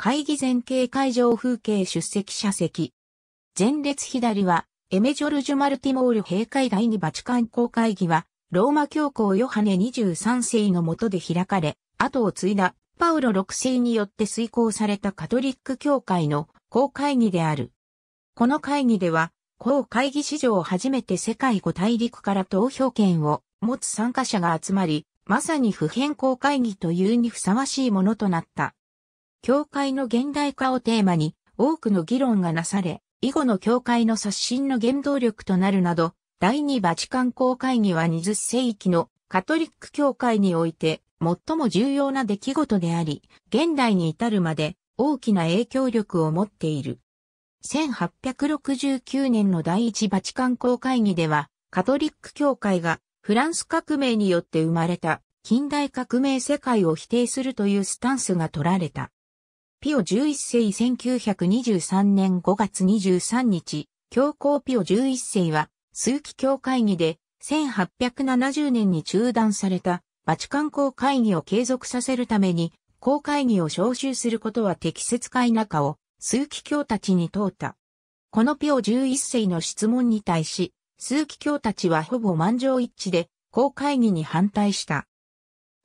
会議前景会場風景出席者席。前列左は、エメジョルジュ・マルティモール閉会第2バチカン公会議は、ローマ教皇ヨハネ23世の下で開かれ、後を継いだパウロ6世によって遂行されたカトリック教会の公会議である。この会議では、公会議史上初めて世界5大陸から投票権を持つ参加者が集まり、まさに普遍公会議というにふさわしいものとなった。教会の現代化をテーマに多くの議論がなされ、以後の教会の刷新の原動力となるなど、第二バチカン公会議は20世紀のカトリック教会において最も重要な出来事であり、現代に至るまで大きな影響力を持っている。1869年の第一バチカン公会議では、カトリック教会がフランス革命によって生まれた近代革命世界を否定するというスタンスが取られた。ピオ11世1923年5月23日、教皇ピオ11世は、数奇教会議で、1870年に中断された、バチカン公会議を継続させるために、公会議を招集することは適切か否かを、数奇教たちに問うた。このピオ11世の質問に対し、数奇教たちはほぼ満場一致で、公会議に反対した。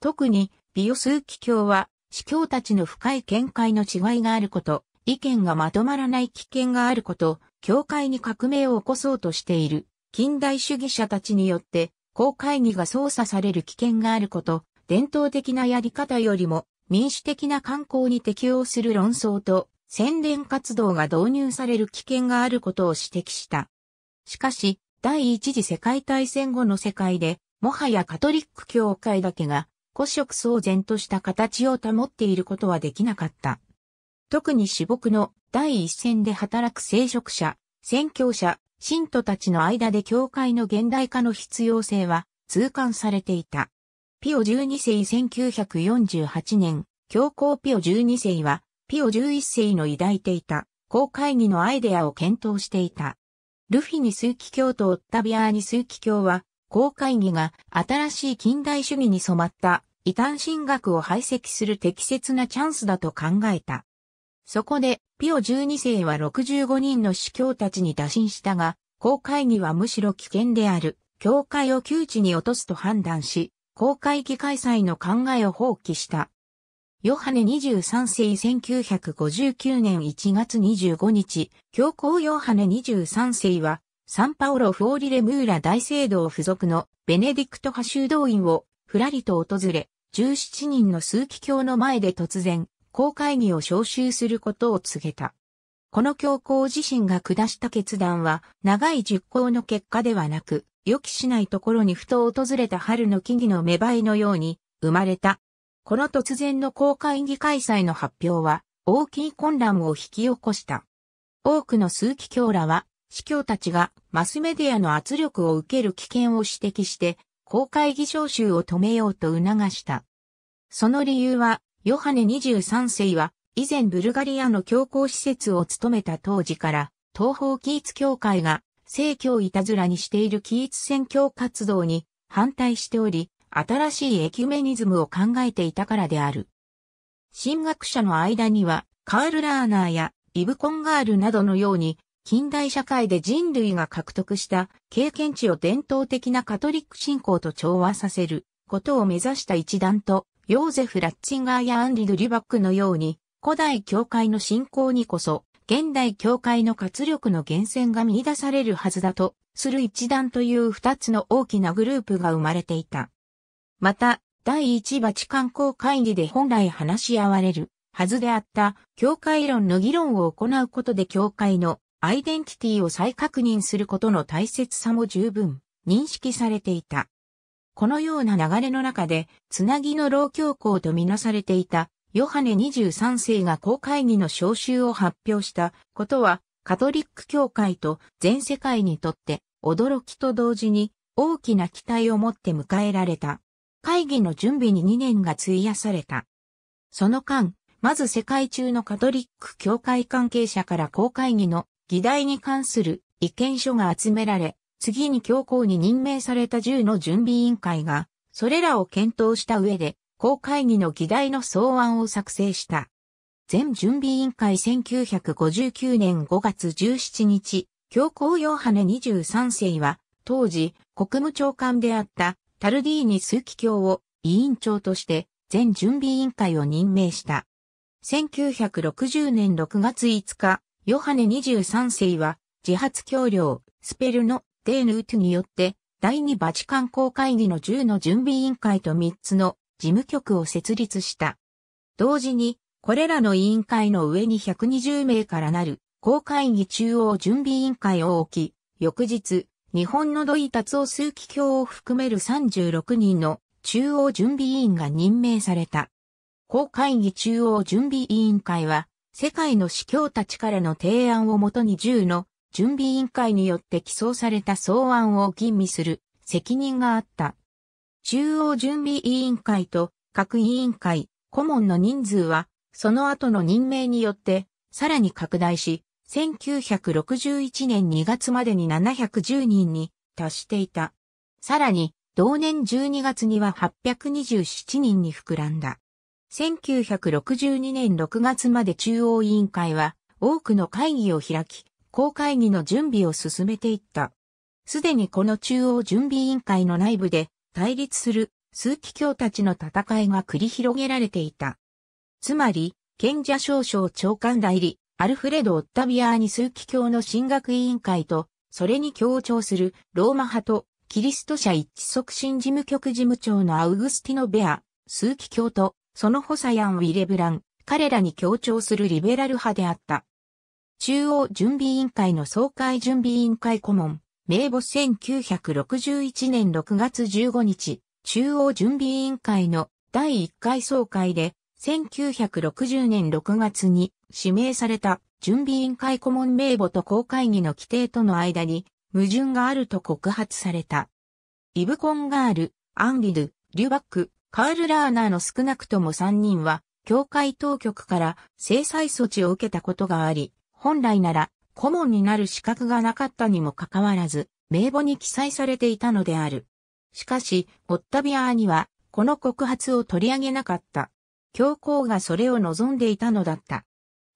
特に、ピオ数奇教は、司教たちの深い見解の違いがあること、意見がまとまらない危険があること、教会に革命を起こそうとしている、近代主義者たちによって、公会議が操作される危険があること、伝統的なやり方よりも民主的な観光に適応する論争と宣伝活動が導入される危険があることを指摘した。しかし、第一次世界大戦後の世界で、もはやカトリック教会だけが古色騒然とした形を保っていることはできなかった。特に私牧の第一線で働く聖職者、宣教者、信徒たちの間で教会の現代化の必要性は痛感されていた。ピオ12世1948年、教皇ピオ12世は、ピオ11世の抱いていた、公会議のアイデアを検討していた。ルフィニ枢機教とオッタビアーニ枢機教は、公会議が新しい近代主義に染まった異端神学を排斥する適切なチャンスだと考えた。そこで、ピオ12世は65人の司教たちに打診したが、公会議はむしろ危険である、教会を窮地に落とすと判断し、公会議開催の考えを放棄した。ヨハネ23世1959年1月25日、教皇ヨハネ23世は、サンパオロ・フォーリレ・ムーラ大聖堂附属のベネディクト派修道院をふらりと訪れ、17人の数奇教の前で突然、公会議を招集することを告げた。この教皇自身が下した決断は、長い熟考の結果ではなく、予期しないところにふと訪れた春の木々の芽生えのように、生まれた。この突然の公会議開催の発表は、大きい混乱を引き起こした。多くの数奇教らは、司教たちがマスメディアの圧力を受ける危険を指摘して、公開議招集を止めようと促した。その理由は、ヨハネ23世は、以前ブルガリアの教皇施設を務めた当時から、東方キーツ教会が、政教いたずらにしているキーツ宣教活動に反対しており、新しいエキュメニズムを考えていたからである。神学者の間には、カール・ラーナーやイブ・コンガールなどのように、近代社会で人類が獲得した経験値を伝統的なカトリック信仰と調和させることを目指した一団と、ヨーゼフ・ラッチンガーやアンリ・ドリュバックのように、古代教会の信仰にこそ、現代教会の活力の源泉が見出されるはずだと、する一団という二つの大きなグループが生まれていた。また、第一バチカン公会議で本来話し合われるはずであった教会論の議論を行うことで教会のアイデンティティを再確認することの大切さも十分認識されていた。このような流れの中で、つなぎの老教皇とみなされていた、ヨハネ23世が公会議の召集を発表したことは、カトリック教会と全世界にとって驚きと同時に大きな期待を持って迎えられた。会議の準備に2年が費やされた。その間、まず世界中のカトリック教会関係者から公会議の議題に関する意見書が集められ、次に教皇に任命された10の準備委員会が、それらを検討した上で、公会議の議題の草案を作成した。全準備委員会1959年5月17日、教皇ヨハネ23世は、当時、国務長官であったタルディーニ枢機卿を委員長として全準備委員会を任命した。1960年6月5日、ヨハネ23世は、自発協領、スペルのデーヌートによって、第二バチカン公会議の10の準備委員会と3つの事務局を設立した。同時に、これらの委員会の上に120名からなる公会議中央準備委員会を置き、翌日、日本の土井達夫数機卿を含める36人の中央準備委員が任命された。公会議中央準備委員会は、世界の司教たちからの提案をもとに銃の準備委員会によって起草された草案を吟味する責任があった。中央準備委員会と各委員会、顧問の人数は、その後の任命によって、さらに拡大し、1961年2月までに710人に達していた。さらに、同年12月には827人に膨らんだ。1962年6月まで中央委員会は多くの会議を開き、公会議の準備を進めていった。すでにこの中央準備委員会の内部で対立する数奇教たちの戦いが繰り広げられていた。つまり、賢者少将長官代理、アルフレド・オッタビアーニ数奇教の進学委員会と、それに協調するローマ派とキリスト社一致促進事務局事務長のアウグスティノ・ベア、数奇教とその補佐やウィレブラン、彼らに協調するリベラル派であった。中央準備委員会の総会準備委員会顧問、名簿1961年6月15日、中央準備委員会の第1回総会で、1960年6月に指名された準備委員会顧問名簿と公会議の規定との間に矛盾があると告発された。イブコンガール、アンリル、リュバック、カール・ラーナーの少なくとも3人は、教会当局から制裁措置を受けたことがあり、本来なら顧問になる資格がなかったにもかかわらず、名簿に記載されていたのである。しかし、オッタビアーには、この告発を取り上げなかった。教皇がそれを望んでいたのだった。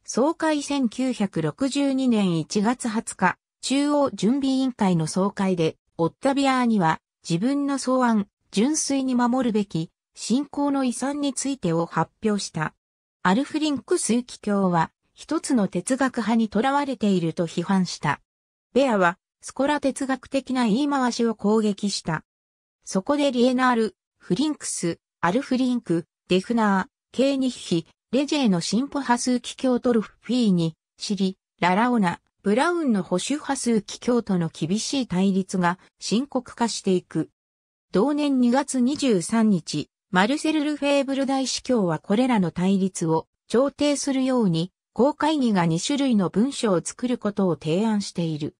総会1962年1月20日、中央準備委員会の総会で、オッタビアーには、自分の草案、純粋に守るべき、信仰の遺産についてを発表した。アルフリンク数奇教は、一つの哲学派にとらわれていると批判した。ベアは、スコラ哲学的な言い回しを攻撃した。そこでリエナール、フリンクス、アルフリンク、デフナー、ケーニッヒ、レジェの進歩派数奇教トルフフィーニ、シリ、ララオナ、ブラウンの保守派数奇教との厳しい対立が深刻化していく。同年2月23日、マルセル・ルフェーブル大司教はこれらの対立を調停するように、公会議が2種類の文書を作ることを提案している。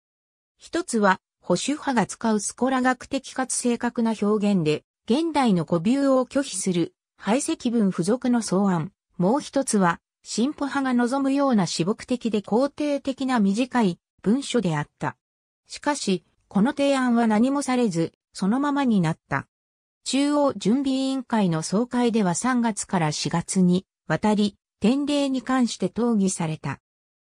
一つは、保守派が使うスコラ学的かつ正確な表現で、現代の古尾を拒否する、排斥文付属の草案。もう一つは、進歩派が望むような私朴的で肯定的な短い文書であった。しかし、この提案は何もされず、そのままになった。中央準備委員会の総会では3月から4月に渡り、典礼に関して討議された。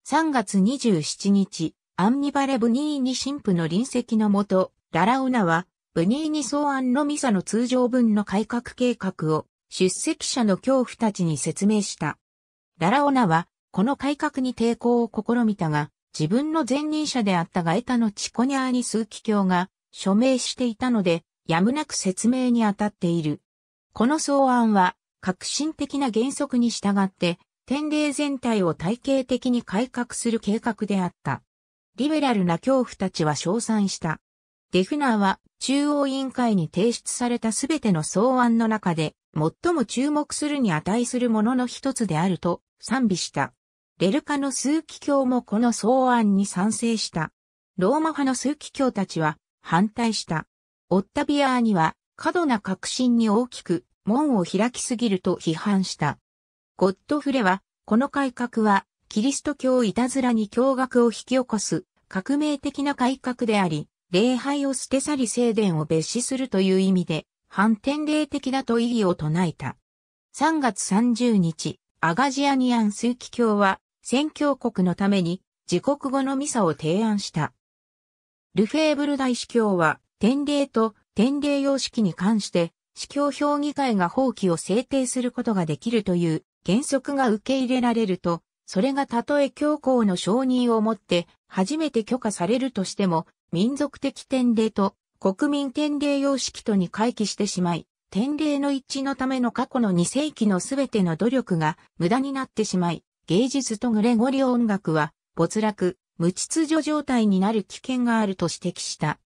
3月27日、アンニバレ・ブニーニ神父の臨席のもと、ララオナは、ブニーニ草案のミサの通常分の改革計画を出席者の恐怖たちに説明した。ララオナは、この改革に抵抗を試みたが、自分の前任者であったガエタのチコニャーニ枢機教が署名していたので、やむなく説明に当たっている。この草案は、革新的な原則に従って、典礼全体を体系的に改革する計画であった。リベラルな恐怖たちは称賛した。デフナーは中央委員会に提出されたすべての草案の中で最も注目するに値するものの一つであると賛美した。レルカの数奇教もこの草案に賛成した。ローマ派の数奇教たちは反対した。オッタビアーニは過度な革新に大きく門を開きすぎると批判した。ゴッドフレは、この改革は、キリスト教いたずらに驚愕を引き起こす革命的な改革であり、礼拝を捨て去り聖殿を蔑視するという意味で、反転霊的だと意義を唱えた。3月30日、アガジアニアン枢機卿は、宣教国のために、自国語のミサを提案した。ルフェーブル大司教は、典礼と典礼様式に関して、司教評議会が法規を制定することができるという原則が受け入れられると、それがたとえ教皇の承認をもって初めて許可されるとしても、民族的典礼と国民典礼様式とに回帰してしまい、典礼の一致のための過去の2世紀のすべての努力が無駄になってしまい、芸術とグレゴリオ音楽は没落、無秩序状態になる危険があると指摘した。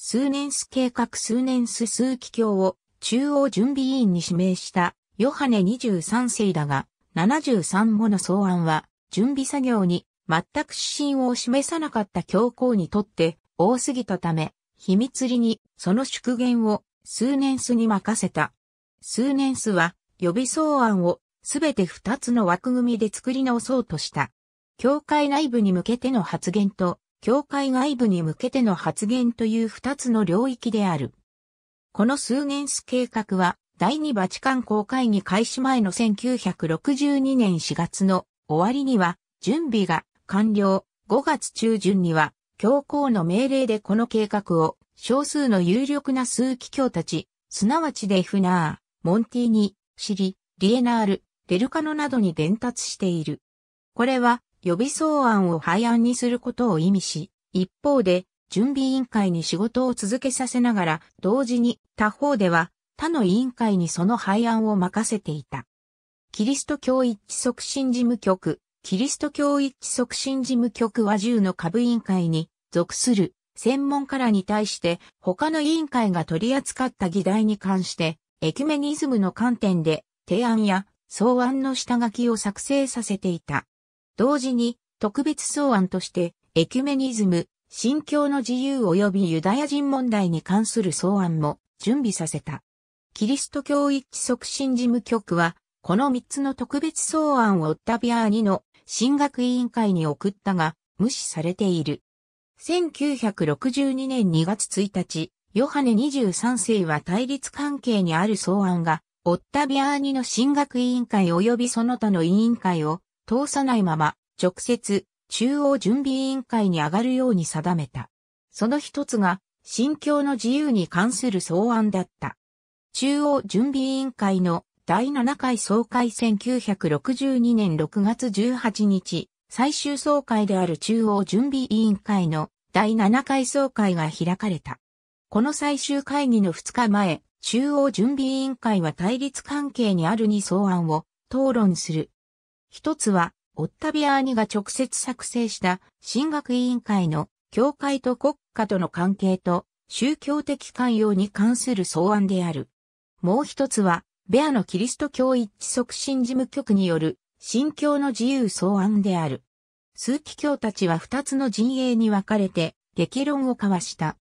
数年数計画数年数数期教を中央準備委員に指名したヨハネ23世だが、73後の草案は、準備作業に全く指針を示さなかった教皇にとって多すぎたため、秘密裏にその縮減を数年数に任せた。数年数は予備草案をすべて2つの枠組みで作り直そうとした。教会内部に向けての発言と教会外部に向けての発言という二つの領域である。この数年ス計画は、第二バチカン公会議開始前の1962年4月の終わりには、準備が完了、5月中旬には、教皇の命令でこの計画を、少数の有力な数機教たち、すなわちデフナー、モンティーニ、シリ、リエナール、デルカノなどに伝達している。これは、予備草案を廃案にすることを意味し、一方で、準備委員会に仕事を続けさせながら、同時に他方では他の委員会にその廃案を任せていた。キリスト教一致促進事務局、キリスト教一致促進事務局は10の下部委員会に属する専門家らに対して他の委員会が取り扱った議題に関して、エキュメニズムの観点で提案や草案の下書きを作成させていた。同時に特別草案としてエキュメニズム、信教の自由及びユダヤ人問題に関する草案も準備させた。キリスト教一致促進事務局は、この3つの特別草案をオッタビアーニの進学委員会に送ったが、無視されている。1962年2月1日、ヨハネ23世は対立関係にある草案が、オッタビアーニの進学委員会及びその他の委員会を通さないまま、直接、中央準備委員会に上がるように定めた。その一つが、信教の自由に関する草案だった。中央準備委員会の第7回総会1962年6月18日、最終総会である中央準備委員会の第7回総会が開かれた。この最終会議の2日前、中央準備委員会は対立関係にある2草案を討論する一つは、オッタビアーニが直接作成した神学委員会の教会と国家との関係と宗教的寛容に関する草案である。もう一つは、ベアのキリスト教一致促進事務局による信教の自由草案である。数奇教たちは二つの陣営に分かれて激論を交わした。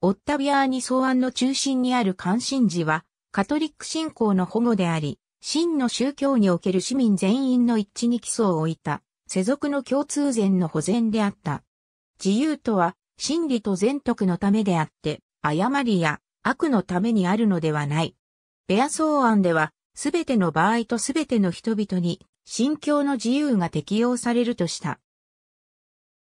オッタビアーニ草案の中心にある関心事は、カトリック信仰の保護であり、真の宗教における市民全員の一致に基礎を置いた、世俗の共通善の保全であった。自由とは、真理と善徳のためであって、誤りや悪のためにあるのではない。ベア草案では、すべての場合とすべての人々に、信教の自由が適用されるとした。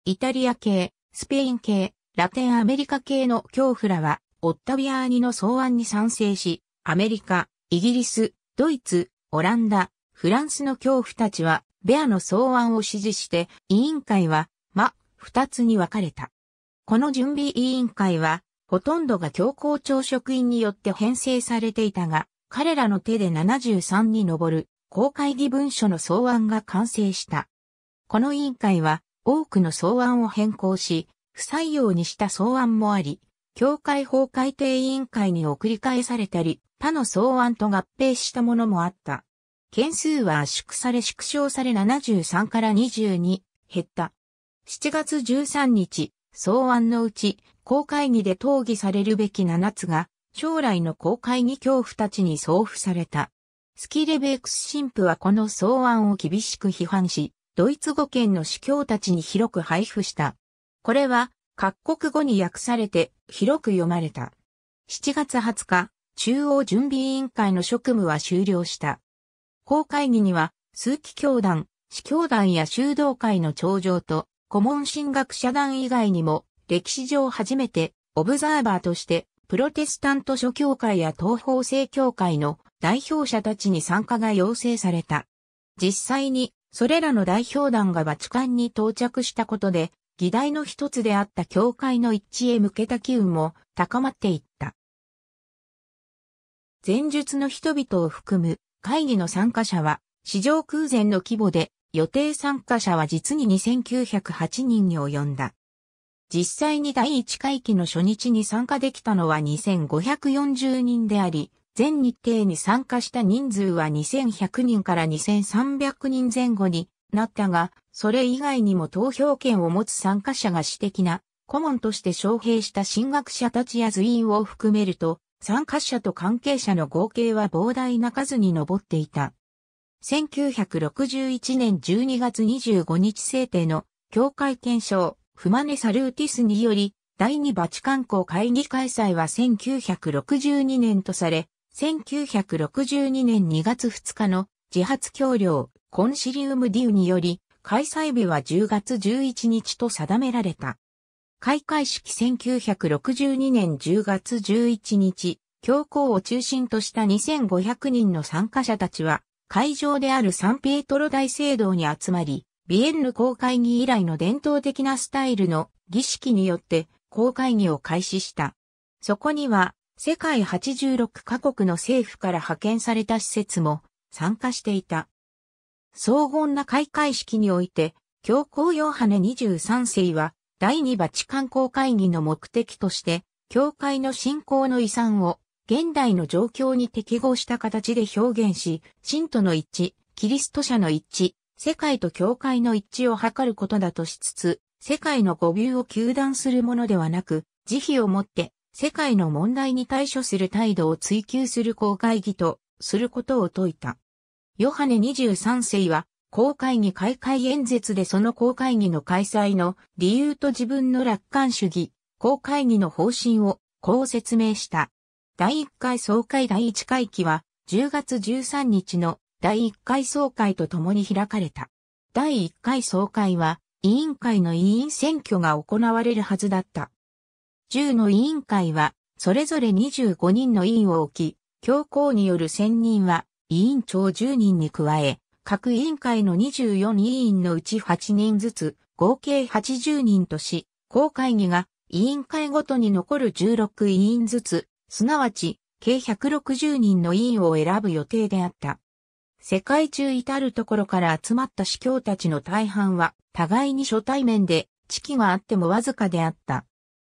イタリア系、スペイン系、ラテンアメリカ系の教怖らは、オッタビアーニの草案に賛成し、アメリカ、イギリス、ドイツ、オランダ、フランスの恐怖たちは、ベアの草案を支持して、委員会は、ま、二つに分かれた。この準備委員会は、ほとんどが教皇庁職員によって編成されていたが、彼らの手で73に上る公開議文書の草案が完成した。この委員会は多くの草案を変更し、不採用にした草案もあり、教会法改定委員会に送り返されたり、他の草案と合併したものもあった。件数は圧縮され縮小され73から22減った。7月13日、草案のうち、公会議で討議されるべき7つが、将来の公会議恐怖たちに送付された。スキレベークス神父はこの草案を厳しく批判し、ドイツ語圏の司教たちに広く配布した。これは各国語に訳されて広く読まれた。7月20日、中央準備委員会の職務は終了した。公会議には、数期教団、司教団や修道会の頂上と、顧問神学者団以外にも、歴史上初めて、オブザーバーとして、プロテスタント諸教会や東方正教会の代表者たちに参加が要請された。実際に、それらの代表団がバチカンに到着したことで、議題の一つであった教会の一致へ向けた機運も高まっていった。前述の人々を含む会議の参加者は、史上空前の規模で、予定参加者は実に2908人に及んだ。実際に第1回期の初日に参加できたのは2540人であり、全日程に参加した人数は2100人から2300人前後になったが、それ以外にも投票権を持つ参加者が私的な顧問として招聘した進学者たちや図員を含めると、参加者と関係者の合計は膨大な数に上っていた。1961年12月25日制定の教会検証フマネサルーティスにより第2バチカン公会議開催は1962年とされ、1962年2月2日の自発協領コンシリウムディウにより開催日は10月11日と定められた。開会式1962年10月11日、教皇を中心とした2500人の参加者たちは、会場であるサンピエトロ大聖堂に集まり、ビエンヌ公会議以来の伝統的なスタイルの儀式によって公会議を開始した。そこには、世界86カ国の政府から派遣された施設も参加していた。荘厳な開会式において、教皇ヨハネ23世は第二バチカン公会議の目的として、教会の信仰の遺産を現代の状況に適合した形で表現し、信徒の一致、キリスト者の一致、世界と教会の一致を図ることだとしつつ、世界の誤謬を求断するものではなく、慈悲をもって世界の問題に対処する態度を追求する公会議とすることを説いた。ヨハネ23世は公会議開会演説でその公会議の開催の理由と自分の楽観主義、公会議の方針をこう説明した。第1回総会第1回期は10月13日の第1回総会と共に開かれた。第1回総会は委員会の委員選挙が行われるはずだった。10の委員会はそれぞれ25人の委員を置き、教皇による選任は委員長10人に加え、各委員会の24委員のうち8人ずつ、合計80人とし、公会議が委員会ごとに残る16委員ずつ、すなわち、計160人の委員を選ぶ予定であった。世界中至るところから集まった司教たちの大半は、互いに初対面で、知識があってもわずかであった。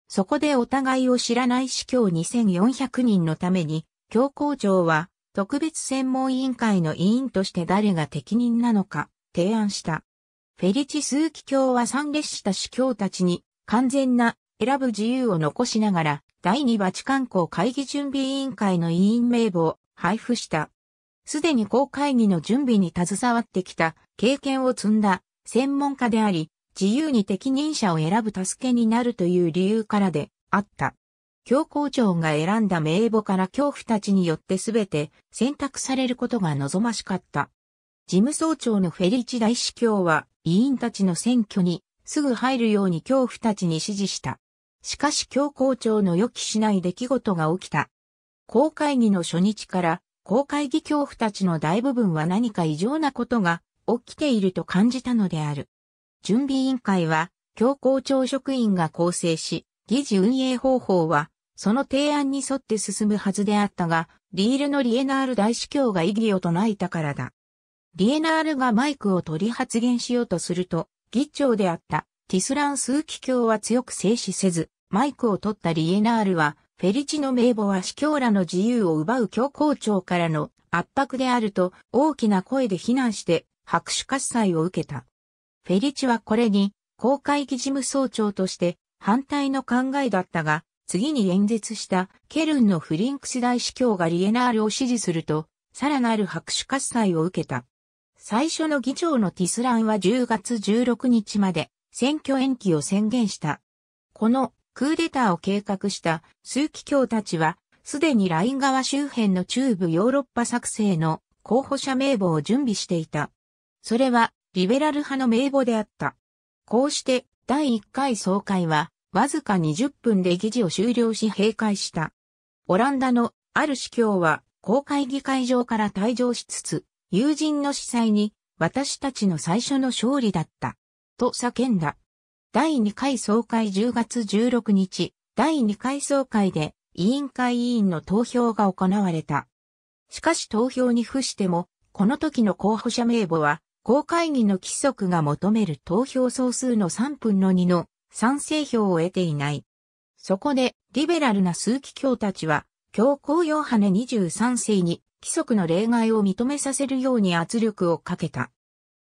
そこでお互いを知らない司教2400人のために、教皇庁は、特別専門委員会の委員として誰が適任なのか提案した。フェリチスー機教は参列した主教たちに完全な選ぶ自由を残しながら第二バチカン公会議準備委員会の委員名簿を配布した。すでに公会議の準備に携わってきた経験を積んだ専門家であり、自由に適任者を選ぶ助けになるという理由からであった。教皇庁が選んだ名簿から恐怖たちによってすべて選択されることが望ましかった。事務総長のフェリチ大司教は委員たちの選挙にすぐ入るように恐怖たちに指示した。しかし教皇庁の予期しない出来事が起きた。公会議の初日から公会議教父たちの大部分は何か異常なことが起きていると感じたのである。準備委員会は教皇庁職員が構成し、議事運営方法はその提案に沿って進むはずであったが、リールのリエナール大司教が異議を唱えたからだ。リエナールがマイクを取り発言しようとすると、議長であったティスランスーキ教は強く制止せず、マイクを取ったリエナールは、フェリチの名簿は司教らの自由を奪う教皇庁からの圧迫であると大きな声で非難して拍手喝采を受けた。フェリチはこれに公会議事務総長として反対の考えだったが、次に演説したケルンのフリンクス大司教がリエナールを支持すると、さらなる拍手喝采を受けた。最初の議長のティスランは10月16日まで選挙延期を宣言した。このクーデターを計画した数機教たちは、すでにライン川周辺の中部ヨーロッパ作成の候補者名簿を準備していた。それはリベラル派の名簿であった。こうして第1回総会はわずか20分で議事を終了し閉会した。オランダのある司教は公会議会場から退場しつつ、友人の司祭に私たちの最初の勝利だった。と叫んだ。第2回総会10月16日、第2回総会で委員会委員の投票が行われた。しかし投票に付しても、この時の候補者名簿は、公会議の規則が求める投票総数の3分の2の賛成票を得ていない。そこで、リベラルな数奇教たちは、教皇ヨハネ23世に規則の例外を認めさせるように圧力をかけた。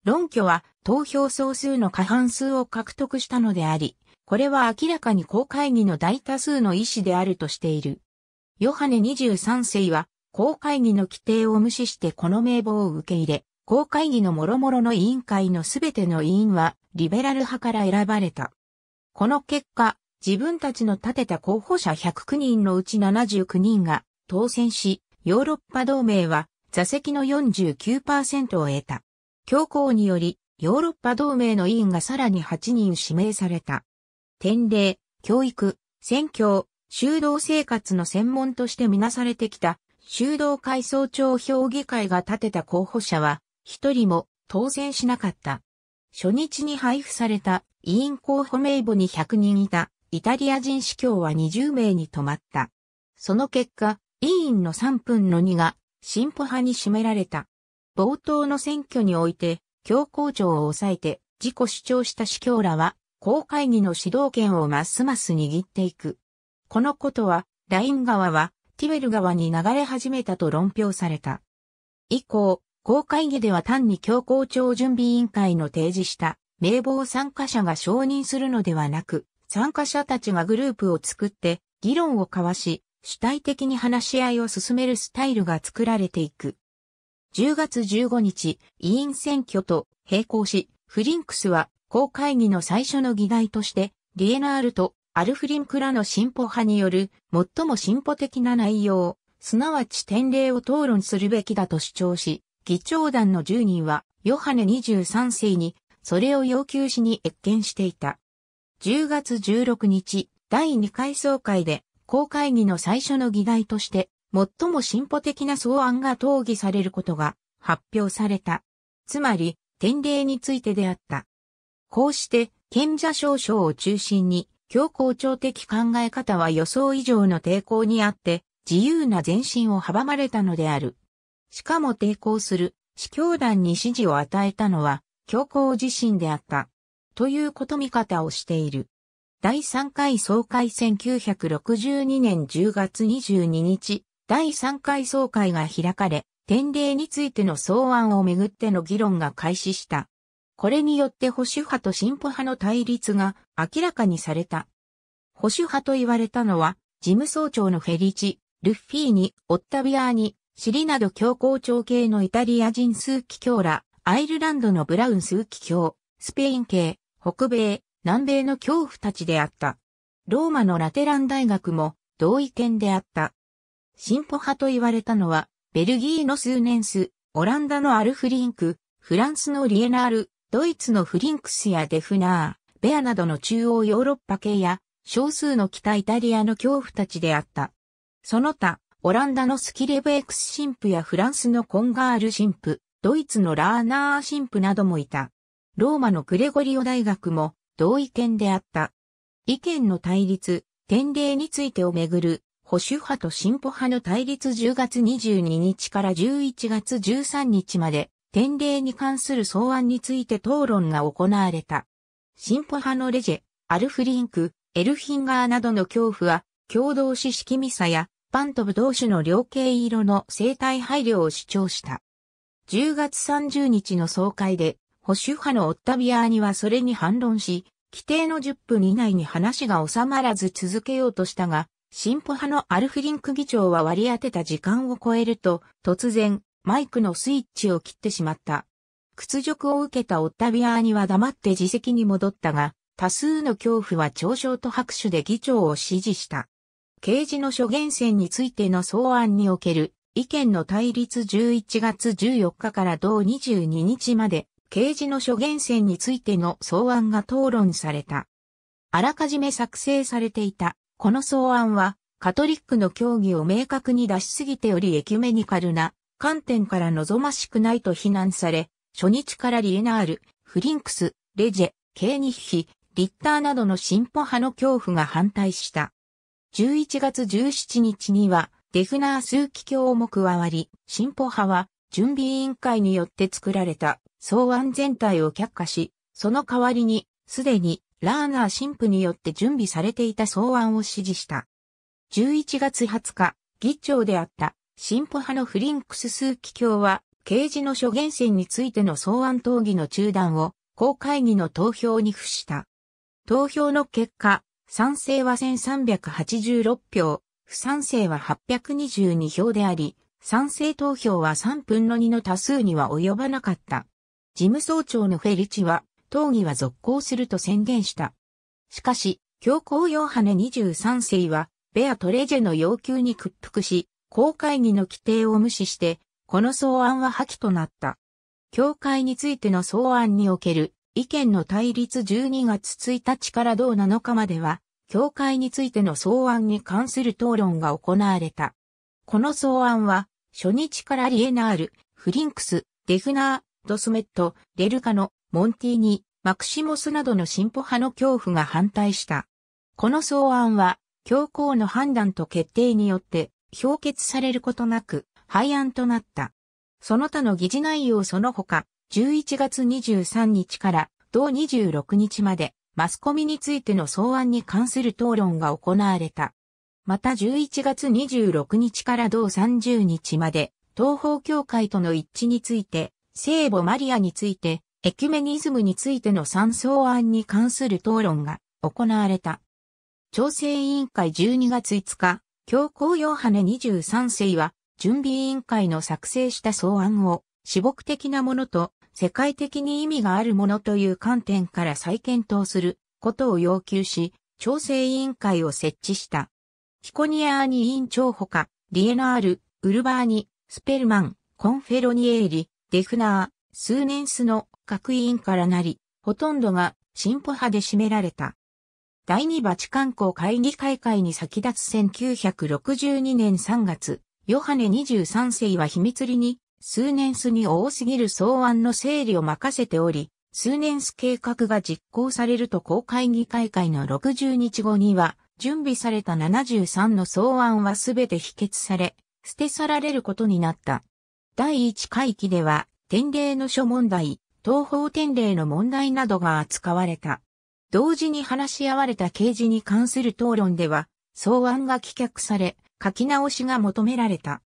論拠は投票総数の過半数を獲得したのであり、これは明らかに公会議の大多数の意思であるとしている。ヨハネ23世は、公会議の規定を無視してこの名簿を受け入れ、公会議の諸々の委員会のすべての委員は、リベラル派から選ばれた。この結果、自分たちの立てた候補者109人のうち79人が当選し、ヨーロッパ同盟は座席の49%を得た。強行により、ヨーロッパ同盟の委員がさらに8人指名された。典礼、教育、選挙、修道生活の専門としてみなされてきた、修道会総長評議会が立てた候補者は、一人も当選しなかった。初日に配布された委員候補名簿に100人いた、イタリア人司教は20名に止まった。その結果、委員の3分の2が、進歩派に占められた。冒頭の選挙において、教皇庁を抑えて、自己主張した司教らは、公会議の指導権をますます握っていく。このことは、ライン側は、ティベル側に流れ始めたと論評された。以降、公会議では単に教皇庁準備委員会の提示した名簿を参加者が承認するのではなく、参加者たちがグループを作って議論を交わし、主体的に話し合いを進めるスタイルが作られていく。10月15日、委員選挙と並行し、フリンクスは公会議の最初の議題として、リエナールとアルフリンクらの進歩派による最も進歩的な内容、すなわち典礼を討論するべきだと主張し、議長団の10人はヨハネ23世にそれを要求しに謁見していた。10月16日、第2回総会で、公会議の最初の議題として、最も進歩的な草案が討議されることが発表された。つまり、典礼についてであった。こうして、賢者少将を中心に、強硬調的考え方は予想以上の抵抗にあって、自由な前進を阻まれたのである。しかも抵抗する、司教団に指示を与えたのは、教皇自身であった。ということ見方をしている。第3回総会1962年10月22日、第3回総会が開かれ、典礼についての草案をめぐっての議論が開始した。これによって保守派と進歩派の対立が明らかにされた。保守派と言われたのは、事務総長のフェリチ、ルフィーニ、オッタビアーニ、シリなど強行長系のイタリア人数奇教ら、アイルランドのブラウン数機卿、スペイン系、北米、南米の恐怖たちであった。ローマのラテラン大学も同意見であった。進歩派と言われたのは、ベルギーの数年数、オランダのアルフリンク、フランスのリエナール、ドイツのフリンクスやデフナー、ベアなどの中央ヨーロッパ系や、少数の北イタリアの恐怖たちであった。その他、オランダのスキレベエクス神父やフランスのコンガール神父、ドイツのラーナー神父などもいた。ローマのグレゴリオ大学も同意見であった。意見の対立、典礼についてをめぐる保守派と進歩派の対立10月22日から11月13日まで、典礼に関する草案について討論が行われた。進歩派のレジェ、アルフリンク、エルヒンガーなどの恐怖は、共同詩式ミサや、パントブ同種の両系色の生態配慮を主張した。10月30日の総会で、保守派のオッタビアーニはそれに反論し、規定の10分以内に話が収まらず続けようとしたが、進歩派のアルフリンク議長は割り当てた時間を超えると、突然、マイクのスイッチを切ってしまった。屈辱を受けたオッタビアーニは黙って自席に戻ったが、多数の恐怖は嘲笑と拍手で議長を支持した。刑事の諸言線についての草案における意見の対立11月14日から同22日まで、刑事の諸言選についての草案が討論された。あらかじめ作成されていた、この草案は、カトリックの教義を明確に出しすぎておりエキュメニカルな観点から望ましくないと非難され、初日からリエナール、フリンクス、レジェ、ケーニッヒ、リッターなどの進歩派の恐怖が反対した。11月17日には、デフナー数機卿も加わり、進歩派は準備委員会によって作られた草案全体を却下し、その代わりに、すでにラーナー神父によって準備されていた草案を支持した。11月20日、議長であった進歩派のフリンクス数奇卿は、刑事の諸言線についての草案討議の中断を、公会議の投票に付した。投票の結果、賛成は1386票、不賛成は822票であり、賛成投票は3分の2の多数には及ばなかった。事務総長のフェリチは、討議は続行すると宣言した。しかし、教皇ヨハネ23世は、ベアトレジェの要求に屈服し、公会議の規定を無視して、この草案は破棄となった。教会についての草案における意見の対立12月1日から同7日までは、教会についての草案に関する討論が行われた。この草案は、初日からリエナール、フリンクス、デフナー、ドスメット、レルカノ、モンティーニ、マクシモスなどの進歩派の恐怖が反対した。この草案は、教皇の判断と決定によって、評決されることなく、廃案となった。その他の議事内容その他、11月23日から同26日まで、マスコミについての草案に関する討論が行われた。また11月26日から同30日まで、東方教会との一致について、聖母マリアについて、エキュメニズムについての3草案に関する討論が行われた。調整委員会12月5日、教皇ヨハネ23世は、準備委員会の作成した草案を、私牧的なものと世界的に意味があるものという観点から再検討することを要求し、調整委員会を設置した。ヒコニアーニ委員長ほか、リエナール、ウルバーニ、スペルマン、コンフェロニエーリ、デフナー、数年数の各委員からなり、ほとんどが進歩派で占められた。第二バチカン公会議開会に先立つ1962年3月、ヨハネ23世は秘密裏に数年数に多すぎる草案の整理を任せており、数年数計画が実行されると公会議開会の60日後には、準備された73の草案はすべて否決され、捨て去られることになった。第1回期では、天霊の書問題、東方天霊の問題などが扱われた。同時に話し合われた刑事に関する討論では、草案が棄却され、書き直しが求められた。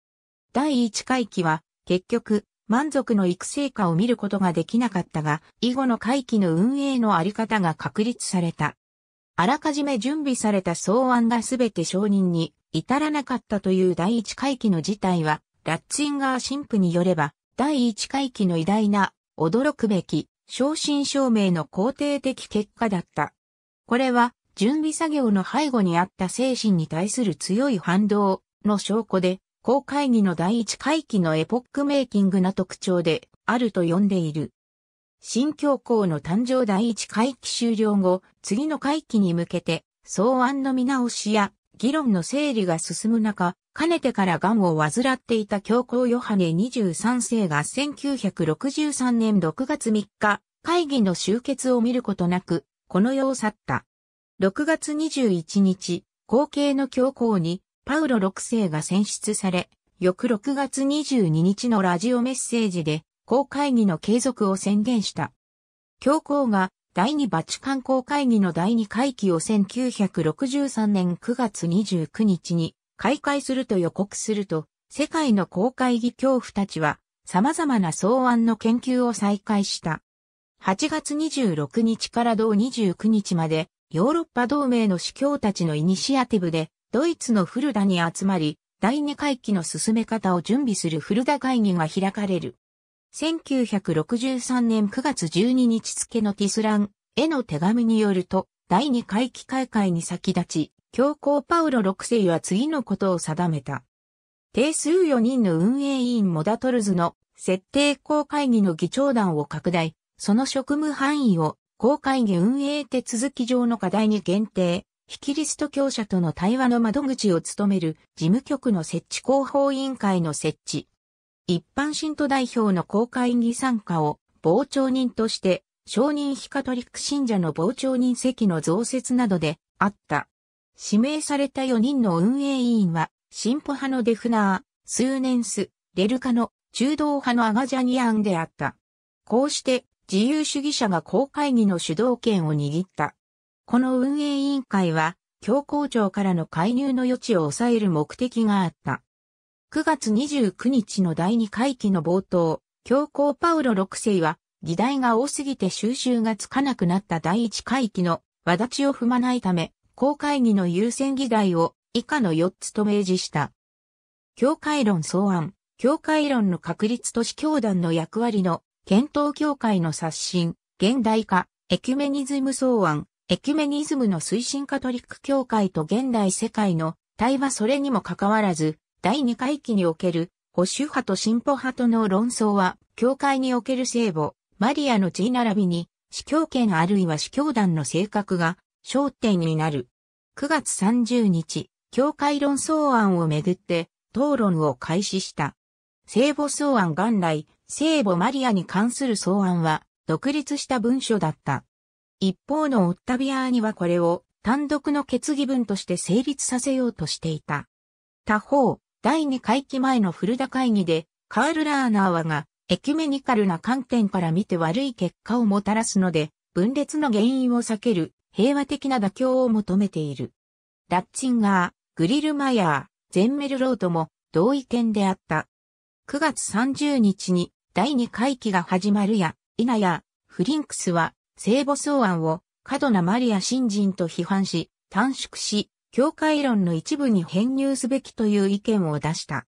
第1回期は、結局、満足の育成果を見ることができなかったが、以後の会期の運営のあり方が確立された。あらかじめ準備された草案がすべて承認に至らなかったという第一会期の事態は、ラッツインガー神父によれば、第一会期の偉大な、驚くべき、正真正銘の肯定的結果だった。これは、準備作業の背後にあった精神に対する強い反動の証拠で、公会議の第一回帰のエポックメイキングな特徴であると呼んでいる。新教皇の誕生第一回帰終了後、次の会期に向けて、草案の見直しや議論の整理が進む中、かねてから癌を患っていた教皇ヨハネ23世が1963年6月3日、会議の終結を見ることなく、この世を去った。6月21日、後継の教皇にパウロ6世が選出され、翌6月22日のラジオメッセージで、公会議の継続を宣言した。教皇が第2バチカン公会議の第2会期を1963年9月29日に開会すると予告すると、世界の公会議教怖たちは様々な草案の研究を再開した。8月26日から同29日までヨーロッパ同盟の司教たちのイニシアティブでドイツのフルダに集まり、第二回帰の進め方を準備するフルダ会議が開かれる。1963年9月12日付のティスランへの手紙によると、第二回帰開会に先立ち、教皇パウロ6世は次のことを定めた。定数4人の運営委員モダトルズの設定公会議の議長団を拡大、その職務範囲を公会議運営手続き上の課題に限定、非キリスト教者との対話の窓口を務める事務局の設置広報委員会の設置。一般信徒代表の公会議参加を傍聴人として、承認非カトリック信者の傍聴人席の増設などであった。指名された4人の運営委員は、進歩派のデフナー、スーネンス、レルカの中道派のアガジャニアンであった。こうして自由主義者が公会議の主導権を握った。この運営委員会は、教皇庁からの介入の余地を抑える目的があった。9月29日の第2回期の冒頭、教皇パウロ6世は、議題が多すぎて収集がつかなくなった第1回期の輪立ちを踏まないため、公会議の優先議題を以下の4つと明示した。教会論草案、教会論の確立都市教団の役割の検討協会の刷新、現代化、エキュメニズム草案、エキュメニズムの推進カトリック教会と現代世界の対話それにもかかわらず、第2回期における保守派と進歩派との論争は、教会における聖母、マリアの地位並びに、司教権あるいは司教団の性格が焦点になる。9月30日、教会論争案をめぐって討論を開始した。聖母草案元来、聖母マリアに関する草案は独立した文書だった。一方のオッタビアーニはこれを単独の決議文として成立させようとしていた。他方、第2回期前のフルダ会議で、カール・ラーナーはが、エキュメニカルな観点から見て悪い結果をもたらすので、分裂の原因を避ける平和的な妥協を求めている。ラッチンガー、グリルマヤー、ゼンメルロードも同意見であった。9月30日に第2回期が始まるや、否や、フリンクスは聖母草案を過度なマリア新人と批判し、短縮し、教会論の一部に編入すべきという意見を出した。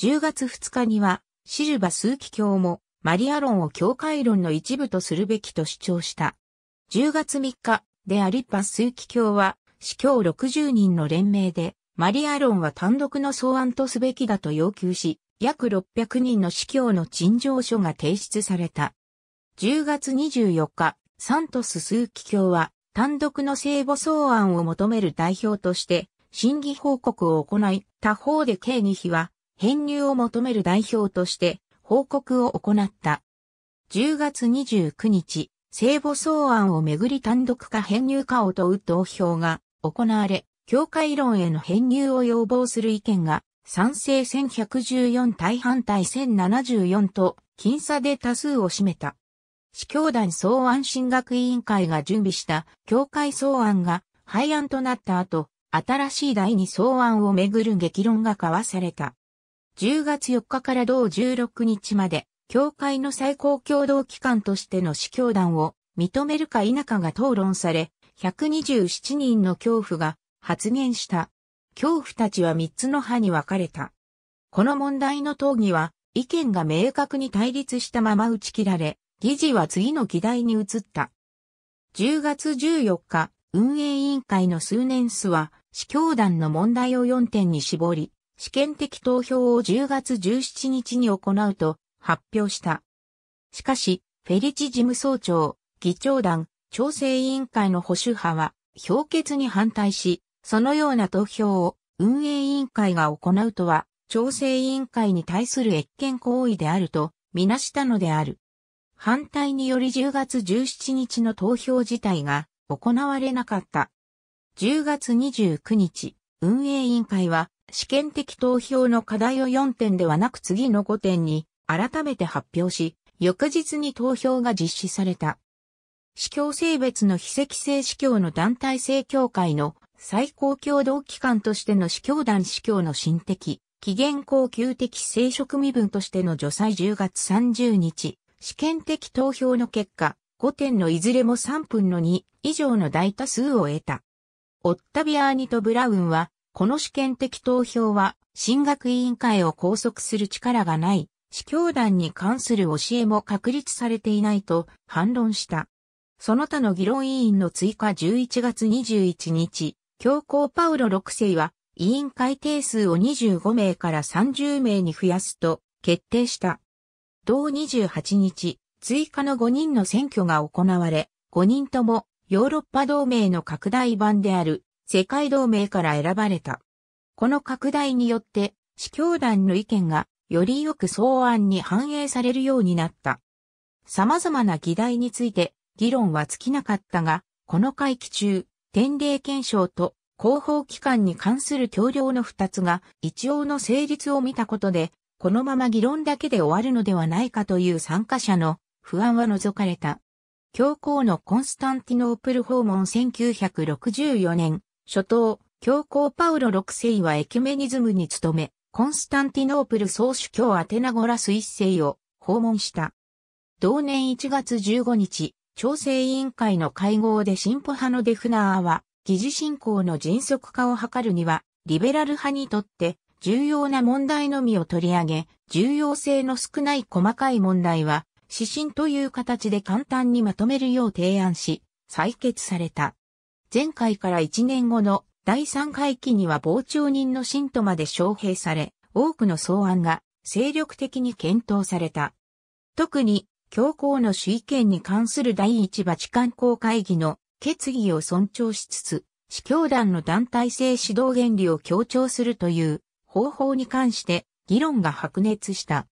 10月2日には、シルバ数奇教も、マリア論を教会論の一部とするべきと主張した。10月3日、でアリッパ数奇教は、司教60人の連名で、マリア論は単独の草案とすべきだと要求し、約600人の司教の陳情書が提出された。10月24日、サントスーキ卿は単独の聖母草案を求める代表として審議報告を行い、他方でケーニヒは編入を求める代表として報告を行った。10月29日、聖母草案をめぐり単独か編入かを問う投票が行われ、教会論への編入を要望する意見が賛成1114対反対1074と僅差で多数を占めた。司教団総案進学委員会が準備した教会総案が廃案となった後、新しい第二草案をめぐる激論が交わされた。10月4日から同16日まで、教会の最高共同機関としての司教団を認めるか否かが討論され、127人の恐怖が発言した。恐怖たちは3つの派に分かれた。この問題の討議は、意見が明確に対立したまま打ち切られ、議事は次の議題に移った。10月14日、運営委員会の数年数は、市教団の問題を4点に絞り、試験的投票を10月17日に行うと発表した。しかし、フェリチ事務総長、議長団、調整委員会の保守派は、評決に反対し、そのような投票を運営委員会が行うとは、調整委員会に対する越権行為であるとみなしたのである。反対により10月17日の投票自体が行われなかった。10月29日、運営委員会は試験的投票の課題を4点ではなく次の5点に改めて発表し、翌日に投票が実施された。司教性別の非積性司教の団体性協会の最高共同機関としての司教団司教の新的、期限高級的聖職身分としての除祭10月30日、試験的投票の結果、5点のいずれも3分の2以上の大多数を得た。オッタビアーニとブラウンは、この試験的投票は、進学委員会を拘束する力がない、司教団に関する教えも確立されていないと反論した。その他の議論委員の追加11月21日、教皇パウロ6世は、委員会定数を25名から30名に増やすと決定した。同28日、追加の5人の選挙が行われ、5人ともヨーロッパ同盟の拡大版である世界同盟から選ばれた。この拡大によって、司教団の意見がよりよく草案に反映されるようになった。様々な議題について議論は尽きなかったが、この会期中、典礼検証と広報機関に関する協力の二つが一応の成立を見たことで、このまま議論だけで終わるのではないかという参加者の不安は除かれた。教皇のコンスタンティノープル訪問1964年、初頭、教皇パウロ6世はエキュメニズムに努め、コンスタンティノープル総主教アテナゴラス1世を訪問した。同年1月15日、調整委員会の会合で進歩派のデフナーは、議事進行の迅速化を図るには、リベラル派にとって重要な問題のみを取り上げ、重要性の少ない細かい問題は、指針という形で簡単にまとめるよう提案し、採決された。前回から1年後の第3回期には傍聴人の信徒まで招聘され、多くの草案が精力的に検討された。特に、教皇の主意見に関する第一馬地観光公会議の決議を尊重しつつ、司教団の団体性指導原理を強調するという方法に関して議論が白熱した。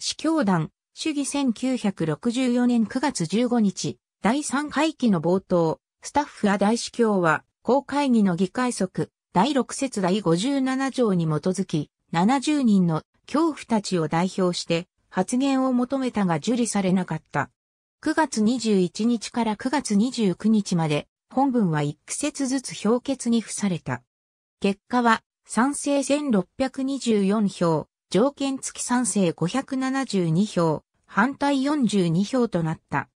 司教団、主義1964年9月15日、第3回期の冒頭、スタッフや大司教は、公会議の議会則、第6節第57条に基づき、70人の恐怖たちを代表して、発言を求めたが受理されなかった。9月21日から9月29日まで、本文は一節ずつ評決に付された。結果は、賛成1624票、条件付き賛成572票、反対42票となった。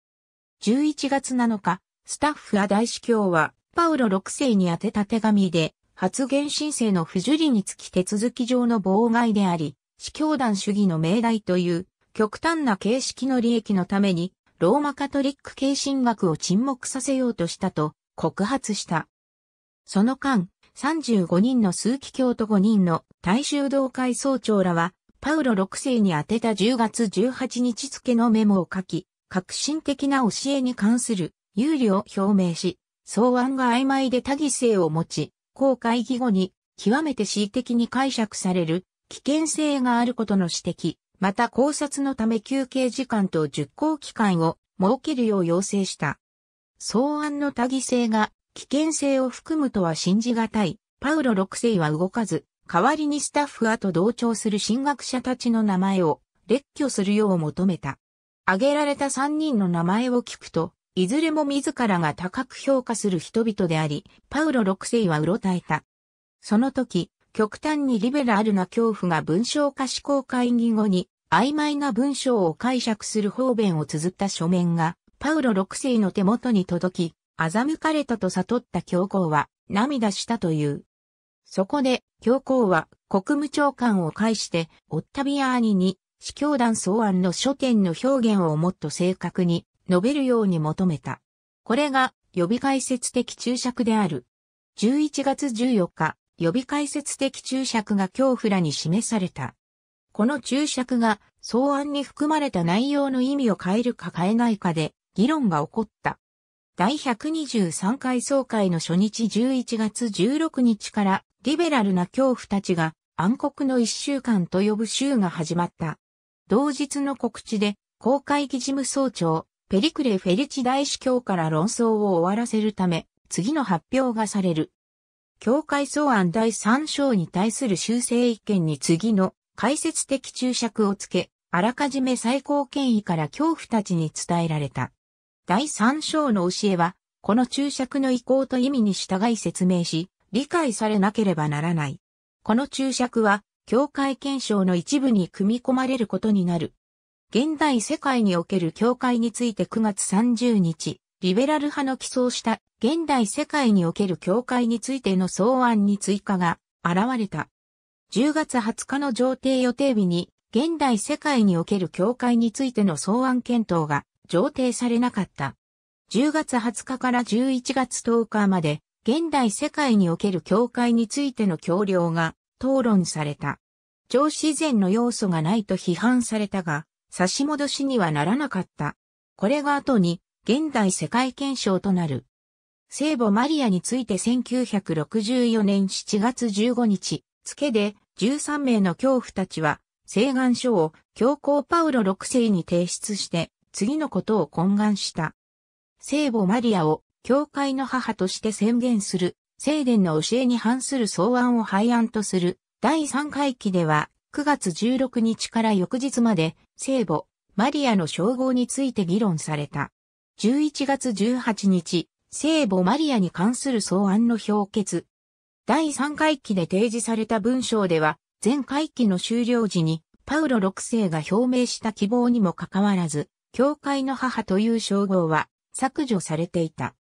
11月7日、スタッフや大司教は、パウロ6世に宛てた手紙で、発言申請の不受理につき手続き上の妨害であり、司教団主義の命題という、極端な形式の利益のために、ローマカトリック系神学を沈黙させようとしたと告発した。その間、35人の数機卿と5人の大衆同会総長らは、パウロ6世に宛てた10月18日付のメモを書き、革新的な教えに関する有料を表明し、草案が曖昧で多義性を持ち、公会議後に極めて恣意的に解釈される危険性があることの指摘、また考察のため休憩時間と熟考期間を設けるよう要請した。草案の多義性が危険性を含むとは信じがたい。パウロ6世は動かず、代わりにスタッフあと同調する進学者たちの名前を列挙するよう求めた。挙げられた3人の名前を聞くと、いずれも自らが高く評価する人々であり、パウロ6世はうろたえた。その時、極端にリベラルな恐怖が文章化思考会議後に、曖昧な文章を解釈する方便を綴った書面が、パウロ6世の手元に届き、欺かれたと悟った教皇は涙したという。そこで、教皇は国務長官を介して、オッタビアーニに、司教団草案の書店の表現をもっと正確に述べるように求めた。これが予備解説的注釈である。11月14日、予備解説的注釈が恐怖らに示された。この注釈が草案に含まれた内容の意味を変えるか変えないかで議論が起こった。第123回総会の初日11月16日からリベラルな恐怖たちが暗黒の一週間と呼ぶ週が始まった。同日の告知で公会議事務総長ペリクレ・フェリチ大司教から論争を終わらせるため次の発表がされる。教会草案第3章に対する修正意見に次の解説的注釈をつけ、あらかじめ最高権威から恐怖たちに伝えられた。第三章の教えは、この注釈の意向と意味に従い説明し、理解されなければならない。この注釈は、教会憲章の一部に組み込まれることになる。現代世界における教会について9月30日、リベラル派の起草した現代世界における教会についての草案に追加が現れた。10月20日の上程予定日に現代世界における教会についての草案検討が上呈されなかった。10月20日から11月10日まで、現代世界における教会についての橋梁が討論された。超自然の要素がないと批判されたが、差し戻しにはならなかった。これが後に、現代世界憲章となる。聖母マリアについて1964年7月15日、付で13名の恐怖たちは、請願書を教皇パウロ6世に提出して、次のことを懇願した。聖母マリアを教会の母として宣言する、聖殿の教えに反する草案を廃案とする、第3回期では、9月16日から翌日まで、聖母、マリアの称号について議論された。11月18日、聖母マリアに関する草案の評決。第3回期で提示された文章では、前回期の終了時に、パウロ6世が表明した希望にもかかわらず、教会の母という称号は削除されていた。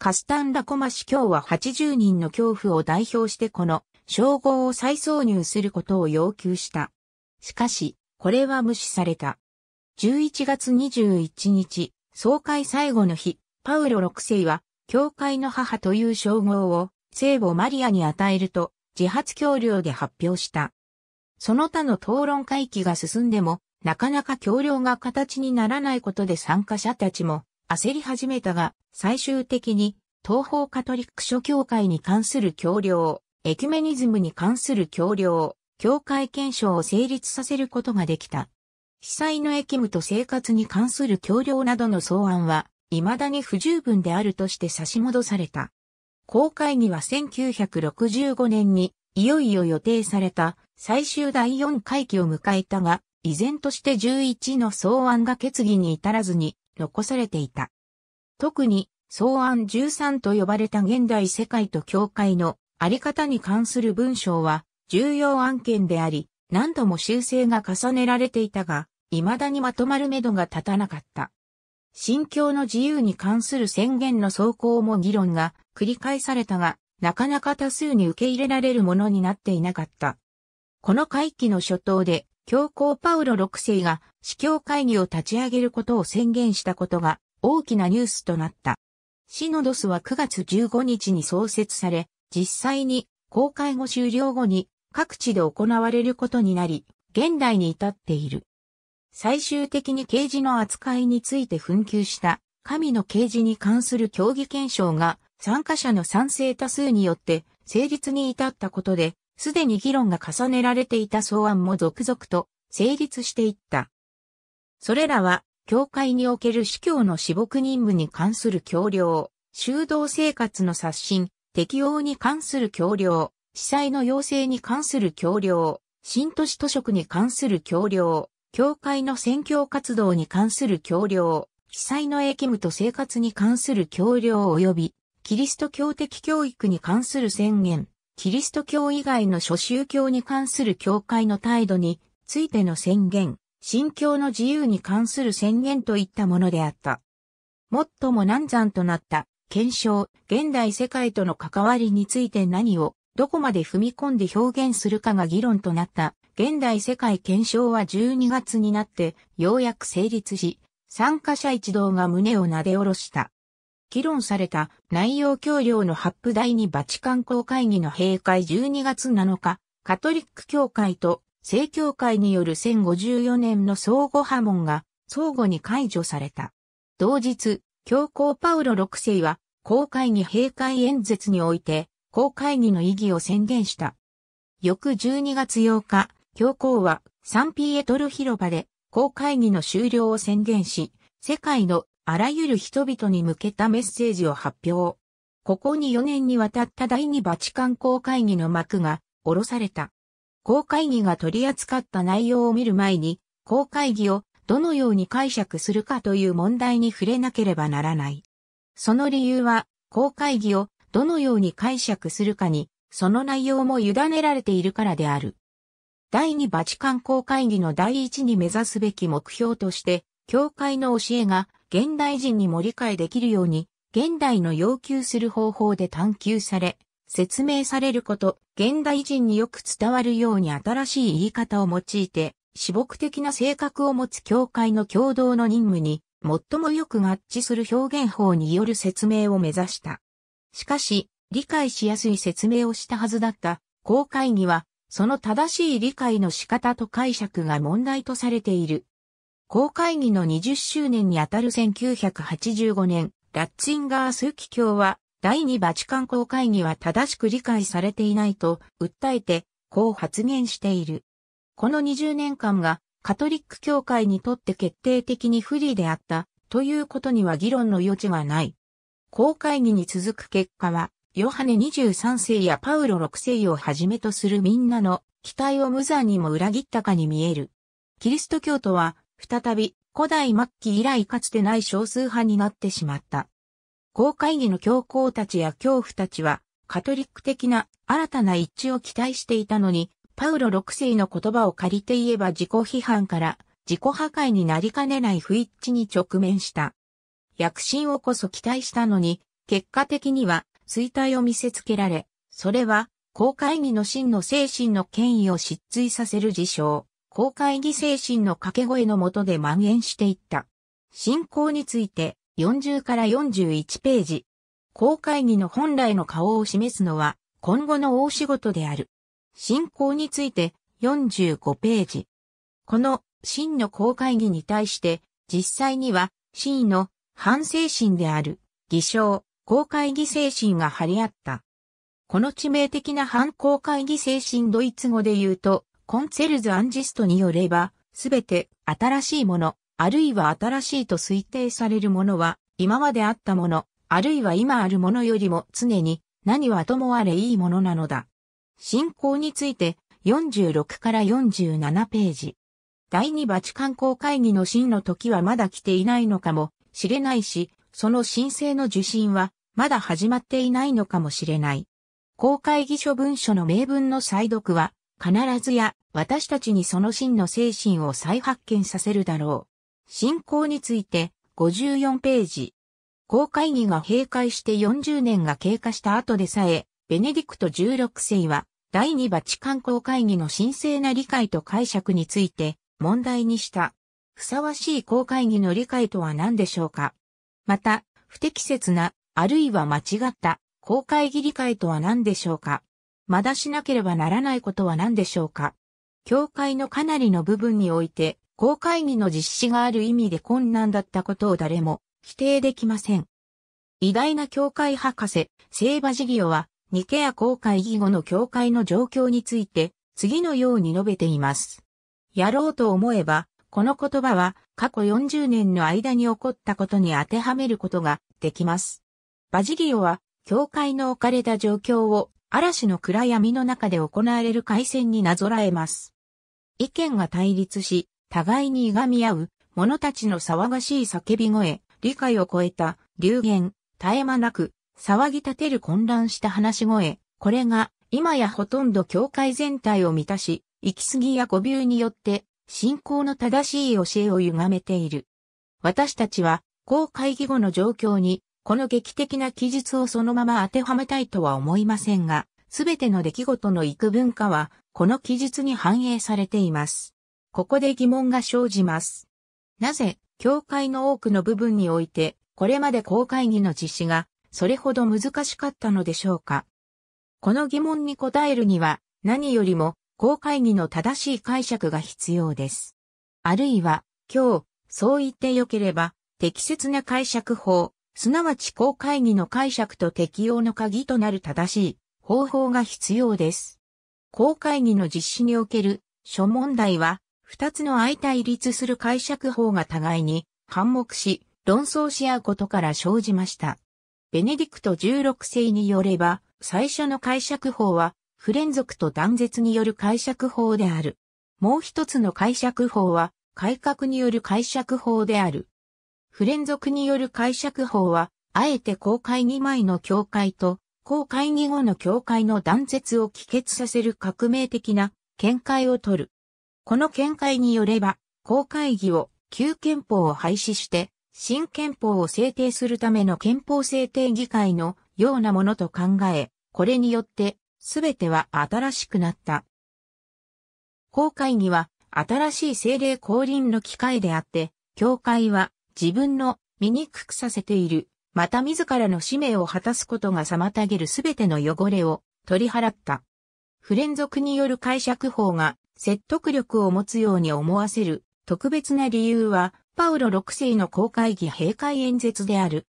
カスタン・ラコマ司教は80人の恐怖を代表してこの称号を再挿入することを要求した。しかし、これは無視された。11月21日、総会最後の日、パウロ6世は、教会の母という称号を、聖母マリアに与えると、自発協領で発表した。その他の討論会議が進んでも、なかなか橋梁が形にならないことで参加者たちも焦り始めたが、最終的に東方カトリック諸教会に関する橋梁、エキュメニズムに関する橋梁、教会憲章を成立させることができた。被災の駅務と生活に関する橋梁などの草案は、未だに不十分であるとして差し戻された。公開には1965年に、いよいよ予定された最終第4回期を迎えたが、依然として11の草案が決議に至らずに残されていた。特に草案13と呼ばれた現代世界と教会のあり方に関する文章は重要案件であり、何度も修正が重ねられていたが、未だにまとまるめどが立たなかった。信教の自由に関する宣言の走行も議論が繰り返されたが、なかなか多数に受け入れられるものになっていなかった。この会期の初頭で、教皇パウロ6世が司教会議を立ち上げることを宣言したことが大きなニュースとなった。シノドスは9月15日に創設され、実際に公開後終了後に各地で行われることになり、現代に至っている。最終的に刑事の扱いについて紛糾した神の刑事に関する協議検証が参加者の賛成多数によって成立に至ったことですでに議論が重ねられていた草案も続々と成立していった。それらは、教会における司教の私牧任務に関する協領、修道生活の刷新、適用に関する協領、司祭の要請に関する協領、新都市図職に関する協領、教会の宣教活動に関する協領、被災の役務と生活に関する協領及び、キリスト教的教育に関する宣言、キリスト教以外の諸宗教に関する教会の態度についての宣言、信教の自由に関する宣言といったものであった。最も難産となった検証、現代世界との関わりについて何をどこまで踏み込んで表現するかが議論となった現代世界検証は12月になってようやく成立し、参加者一同が胸をなで下ろした。議論された内容教領の発布第2バチカン公会議の閉会12月7日、カトリック教会と正教会による1054年の相互波紋が相互に解除された。同日、教皇パウロ6世は公会議閉会演説において公会議の意義を宣言した。翌12月8日、教皇はサンピエトル広場で公会議の終了を宣言し、世界のあらゆる人々に向けたメッセージを発表。ここに4年にわたった第2バチカン公会議の幕が下ろされた。公会議が取り扱った内容を見る前に、公会議をどのように解釈するかという問題に触れなければならない。その理由は、公会議をどのように解釈するかに、その内容も委ねられているからである。第2バチカン公会議の第一に目指すべき目標として、教会の教えが現代人にも理解できるように、現代の要求する方法で探求され、説明されること、現代人によく伝わるように新しい言い方を用いて、私牧的な性格を持つ教会の共同の任務に、最もよく合致する表現法による説明を目指した。しかし、理解しやすい説明をしたはずだった、公会には、その正しい理解の仕方と解釈が問題とされている。公会議の20周年にあたる1985年、ラッツィンガーー機教は、第2バチカン公会議は正しく理解されていないと訴えて、こう発言している。この20年間が、カトリック教会にとって決定的に不利であった、ということには議論の余地はない。公会議に続く結果は、ヨハネ23世やパウロ6世をはじめとするみんなの期待を無残にも裏切ったかに見える。キリスト教徒は再び古代末期以来かつてない少数派になってしまった。公会議の教皇たちや教父たちは、カトリック的な新たな一致を期待していたのに、パウロ6世の言葉を借りて言えば自己批判から自己破壊になりかねない不一致に直面した。躍進をこそ期待したのに、結果的には衰退を見せつけられ、それは公会議の真の精神の権威を失墜させる事象。公会議精神の掛け声のもとで蔓延していった。信仰について40から41ページ。公会議の本来の顔を示すのは今後の大仕事である。信仰について45ページ。この真の公会議に対して実際には真の反精神である偽証、公会議精神が張り合った。この致命的な反公会議精神ドイツ語で言うとコンセルズ・アンジストによれば、すべて新しいもの、あるいは新しいと推定されるものは、今まであったもの、あるいは今あるものよりも常に何はともあれいいものなのだ。信仰について46から47ページ。第二バチカン公会議の真の時はまだ来ていないのかもしれないし、その申請の受信はまだ始まっていないのかもしれない。公会議書文書の名文の再読は必ずや私たちにその真の精神を再発見させるだろう。信仰について54ページ。公会議が閉会して40年が経過した後でさえ、ベネディクト16世は第2バチカン公会議の神聖な理解と解釈について問題にした。ふさわしい公会議の理解とは何でしょうかまた、不適切な、あるいは間違った公会議理解とは何でしょうかまだしなければならないことは何でしょうか教会のかなりの部分において、公会議の実施がある意味で困難だったことを誰も否定できません。偉大な教会博士、聖馬事業は、ニケア公会議後の教会の状況について、次のように述べています。やろうと思えば、この言葉は過去40年の間に起こったことに当てはめることができます。バジリオは、教会の置かれた状況を嵐の暗闇の中で行われる回戦になぞらえます。意見が対立し、互いにいがみ合う、者たちの騒がしい叫び声、理解を超えた、流言、絶え間なく、騒ぎ立てる混乱した話し声、これが、今やほとんど教会全体を満たし、行き過ぎや誤謬によって、信仰の正しい教えを歪めている。私たちは、公会議後の状況にこの劇的な記述をそのまま当てはめたいとは思いませんが、すべての出来事の幾分かは、この記述に反映されています。ここで疑問が生じます。なぜ、教会の多くの部分において、これまで公会議の実施が、それほど難しかったのでしょうか。この疑問に答えるには、何よりも、公会議の正しい解釈が必要です。あるいは、今日、そう言ってよければ、適切な解釈法、すなわち公会議の解釈と適用の鍵となる正しい方法が必要です。公会議の実施における諸問題は、二つの相対立する解釈法が互いに反目し、論争し合うことから生じました。ベネディクト16世によれば、最初の解釈法は、不連続と断絶による解釈法である。もう一つの解釈法は、改革による解釈法である。不連続による解釈法は、あえて公開議枚の教会と、公開議後の教会の断絶を帰結させる革命的な見解を取る。この見解によれば、公会議を旧憲法を廃止して、新憲法を制定するための憲法制定議会のようなものと考え、これによって、すべては新しくなった。公会議は、新しい政令降臨の機会であって、教会は自分の醜くさせている、また自らの使命を果たすことが妨げるすべての汚れを取り払った。不連続による解釈法が説得力を持つように思わせる特別な理由は、パウロ6世の公会議閉会演説である。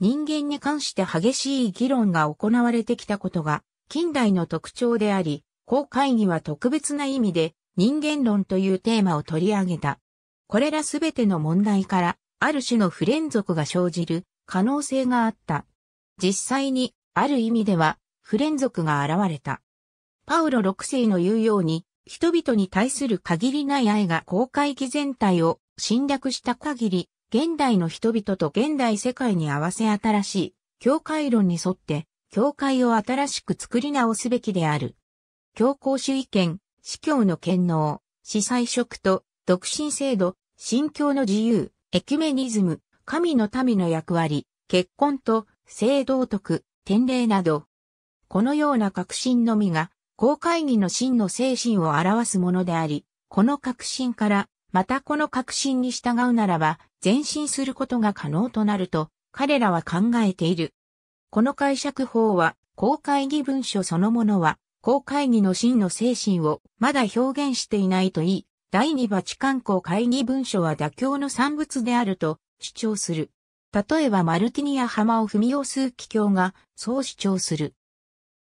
人間に関して激しい議論が行われてきたことが近代の特徴であり、公会議は特別な意味で人間論というテーマを取り上げた。これらすべての問題からある種の不連続が生じる可能性があった。実際に、ある意味では、不連続が現れた。パウロ6世の言うように、人々に対する限りない愛が公開期全体を侵略した限り、現代の人々と現代世界に合わせ新しい、教会論に沿って、教会を新しく作り直すべきである。教皇主義権、司教の権能、司祭職と、独身制度、信教の自由、エキュメニズム、神の民の役割、結婚と、性道徳、典礼など。このような革新のみが、公会議の真の精神を表すものであり、この革新から、またこの革新に従うならば、前進することが可能となると、彼らは考えている。この解釈法は、公会議文書そのものは、公会議の真の精神をまだ表現していないといい、第二バチカン公会議文書は妥協の産物であると主張する。例えばマルティニア・浜を踏み押すスー教がそう主張する。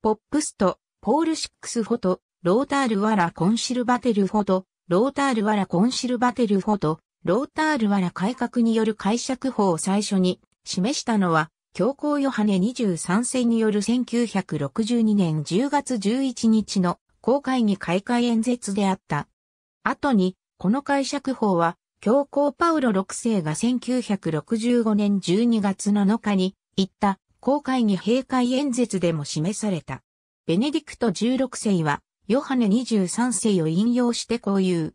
ポップスト、ポール・シックスフォト、ロータール・ワラ・コンシルバテル・フォト、ロータール・ワラ・コンシルバテル・フォト、ロータール・ワラ改革による解釈法を最初に示したのは、教皇ヨハネ23世による1962年10月11日の公会議開会演説であった。後に、この解釈法は、教皇パウロ6世が1965年12月7日に言った公開に閉会演説でも示された。ベネディクト16世は、ヨハネ23世を引用してこう言う。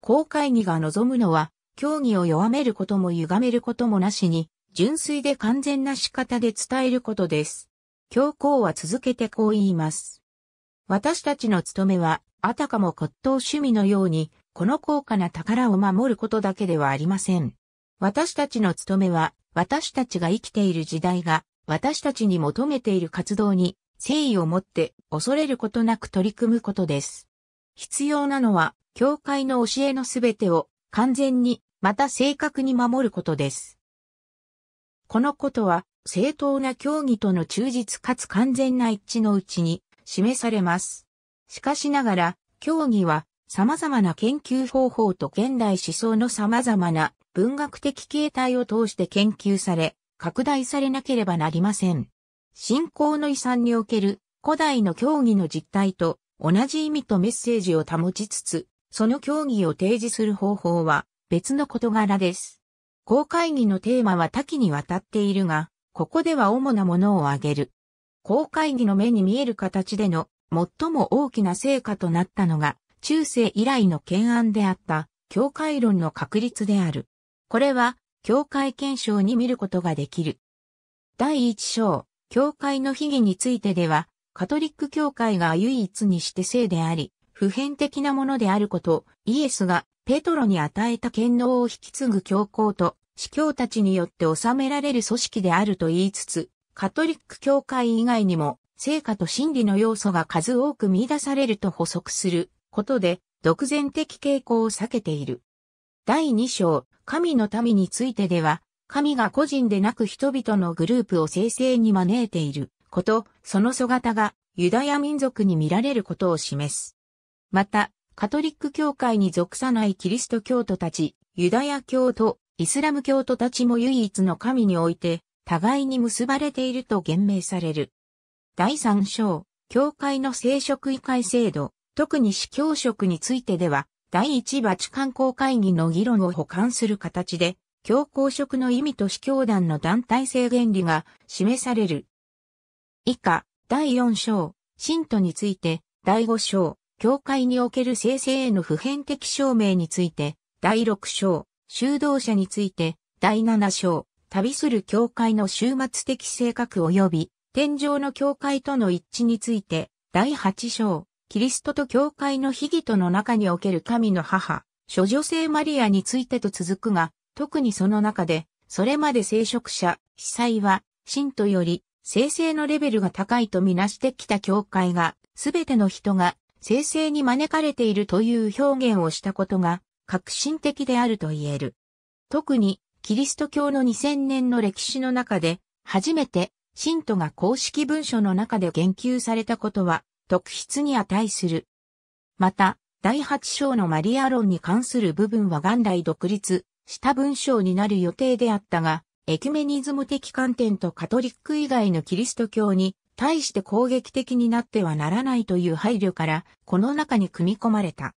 公会議が望むのは、教義を弱めることも歪めることもなしに、純粋で完全な仕方で伝えることです。教皇は続けてこう言います。私たちの務めは、あたかも骨董趣味のように、この高価な宝を守ることだけではありません。私たちの務めは、私たちが生きている時代が、私たちに求めている活動に、誠意を持って恐れることなく取り組むことです。必要なのは、教会の教えのすべてを完全に、また正確に守ることです。このことは、正当な教義との忠実かつ完全な一致のうちに示されます。しかしながら、教義は様々な研究方法と現代思想の様々な文学的形態を通して研究され、拡大されなければなりません。信仰の遺産における古代の教義の実態と同じ意味とメッセージを保ちつつ、その教義を提示する方法は別の事柄です。公会議のテーマは多岐にわたっているが、ここでは主なものを挙げる。公会議の目に見える形での最も大きな成果となったのが、中世以来の懸案であった、教会論の確立である。これは、教会検証に見ることができる。第一章、教会の秘義についてでは、カトリック教会が唯一にして聖であり、普遍的なものであること、イエスがペトロに与えた権能を引き継ぐ教皇と、司教たちによって治められる組織であると言いつつ、カトリック教会以外にも成果と心理の要素が数多く見出されると補足することで、独善的傾向を避けている。第2章、神の民についてでは、神が個人でなく人々のグループを生成に招いていること、その姿がユダヤ民族に見られることを示す。また、カトリック教会に属さないキリスト教徒たち、ユダヤ教徒、イスラム教徒たちも唯一の神において、互いに結ばれていると言明される。第三章、教会の聖職委会制度、特に司教職についてでは、第一バチカン公会議の議論を補完する形で、教皇職の意味と司教団の団体性原理が示される。以下、第4章、信徒について、第5章、教会における生成への普遍的証明について、第6章、修道者について、第7章、旅する教会の終末的性格及び天上の教会との一致について、第8章、キリストと教会の悲義との中における神の母、諸女性マリアについてと続くが、特にその中で、それまで聖職者、司祭は、信徒より、生成のレベルが高いとみなしてきた教会が、すべての人が、生成に招かれているという表現をしたことが、革新的であると言える。特に、キリスト教の2000年の歴史の中で、初めて信徒が公式文書の中で言及されたことは、特筆に値する。また、第8章のマリア論に関する部分は元来独立した文章になる予定であったが、エキュメニズム的観点とカトリック以外のキリスト教に対して攻撃的になってはならないという配慮から、この中に組み込まれた。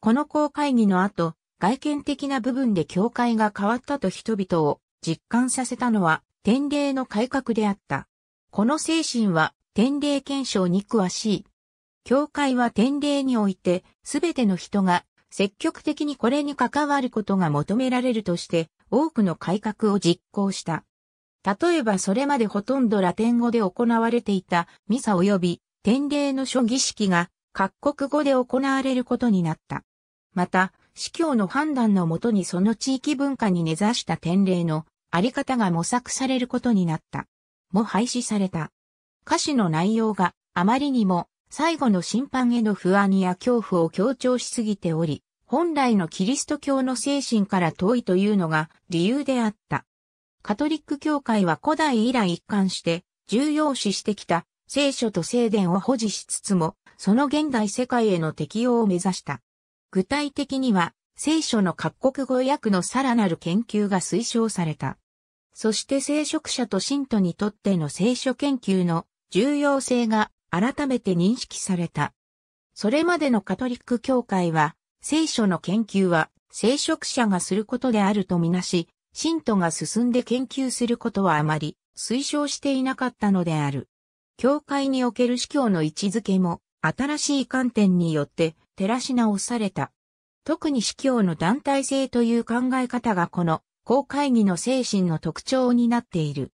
この公会議の後、外見的な部分で教会が変わったと人々を実感させたのは、天霊の改革であった。この精神は天霊検証に詳しい。教会は天霊において、すべての人が積極的にこれに関わることが求められるとして、多くの改革を実行した。例えばそれまでほとんどラテン語で行われていたミサ及び典礼の諸儀式が各国語で行われることになった。また、司教の判断のもとにその地域文化に根ざした典礼のあり方が模索されることになった。も廃止された。歌詞の内容があまりにも最後の審判への不安や恐怖を強調しすぎており、本来のキリスト教の精神から遠いというのが理由であった。カトリック教会は古代以来一貫して重要視してきた聖書と聖伝を保持しつつも、その現代世界への適用を目指した。具体的には、聖書の各国語訳のさらなる研究が推奨された。そして聖職者と信徒にとっての聖書研究の重要性が改めて認識された。それまでのカトリック教会は、聖書の研究は聖職者がすることであるとみなし、信徒が進んで研究することはあまり推奨していなかったのである。教会における司教の位置づけも新しい観点によって照らし直された。特に司教の団体性という考え方がこの公会議の精神の特徴になっている。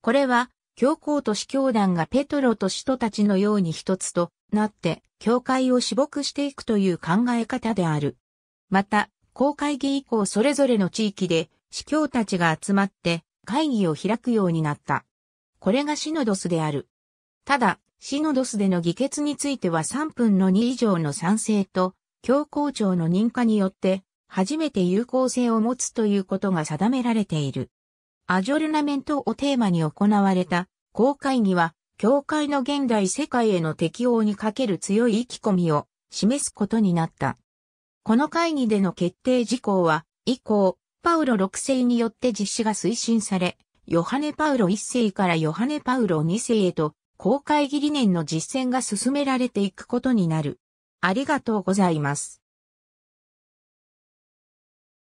これは、教皇と司教団がペトロと使徒たちのように一つとなって、教会を私牧していくという考え方である。また、公会議以降それぞれの地域で、司教たちが集まって会議を開くようになった。これがシノドスである。ただ、シノドスでの議決については3分の2以上の賛成と、教皇庁の認可によって初めて有効性を持つということが定められている。アジョルナメントをテーマに行われた公会議は、教会の現代世界への適応にかける強い意気込みを示すことになった。この会議での決定事項は、以降、パウロ6世によって実施が推進され、ヨハネ・パウロ1世からヨハネ・パウロ2世へと、公会議理念の実践が進められていくことになる。ありがとうございます。